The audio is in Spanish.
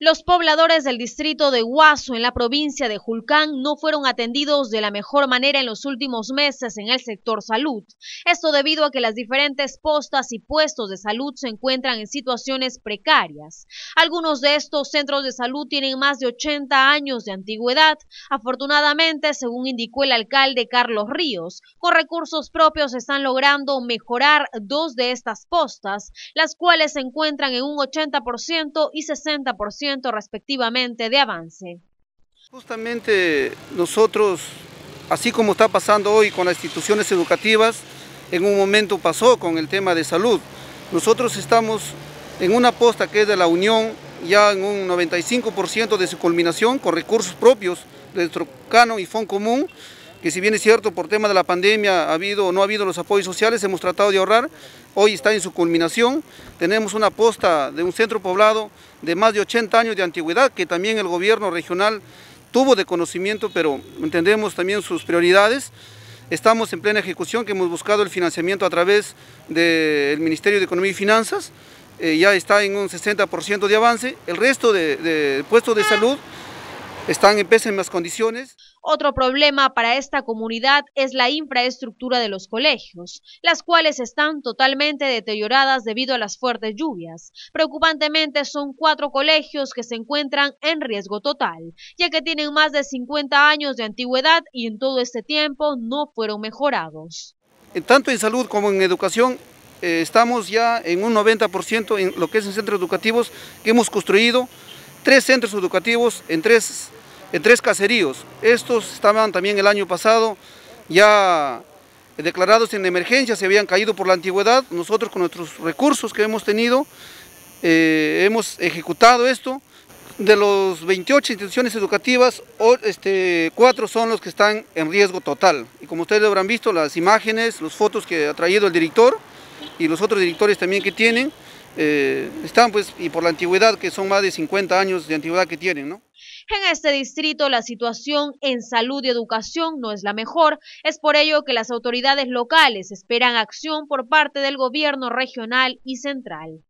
Los pobladores del distrito de Huaso, en la provincia de Julcán, no fueron atendidos de la mejor manera en los últimos meses en el sector salud. Esto debido a que las diferentes postas y puestos de salud se encuentran en situaciones precarias. Algunos de estos centros de salud tienen más de 80 años de antigüedad. Afortunadamente, según indicó el alcalde Carlos Ríos, con recursos propios están logrando mejorar dos de estas postas, las cuales se encuentran en un 80% y 60% respectivamente de avance. Justamente nosotros, así como está pasando hoy con las instituciones educativas, en un momento pasó con el tema de salud. Nosotros estamos en una posta que es de la Unión, ya en un 95% de su culminación, con recursos propios de nuestro canon y fondo común, que si bien es cierto, por tema de la pandemia ha habido o no ha habido los apoyos sociales, hemos tratado de ahorrar, hoy está en su culminación. Tenemos una aposta de un centro poblado de más de 80 años de antigüedad, que también el gobierno regional tuvo de conocimiento, pero entendemos también sus prioridades. Estamos en plena ejecución, que hemos buscado el financiamiento a través del Ministerio de Economía y Finanzas, eh, ya está en un 60% de avance, el resto de, de puestos de salud están en pésimas condiciones. Otro problema para esta comunidad es la infraestructura de los colegios, las cuales están totalmente deterioradas debido a las fuertes lluvias. Preocupantemente son cuatro colegios que se encuentran en riesgo total, ya que tienen más de 50 años de antigüedad y en todo este tiempo no fueron mejorados. Eh, tanto en salud como en educación eh, estamos ya en un 90% en lo que es en centros educativos que hemos construido, tres centros educativos en tres en tres caseríos. Estos estaban también el año pasado ya declarados en emergencia, se habían caído por la antigüedad. Nosotros con nuestros recursos que hemos tenido, eh, hemos ejecutado esto. De los 28 instituciones educativas, este, cuatro son los que están en riesgo total. Y como ustedes habrán visto, las imágenes, las fotos que ha traído el director y los otros directores también que tienen, eh, están pues y por la antigüedad que son más de 50 años de antigüedad que tienen, ¿no? En este distrito la situación en salud y educación no es la mejor, es por ello que las autoridades locales esperan acción por parte del gobierno regional y central.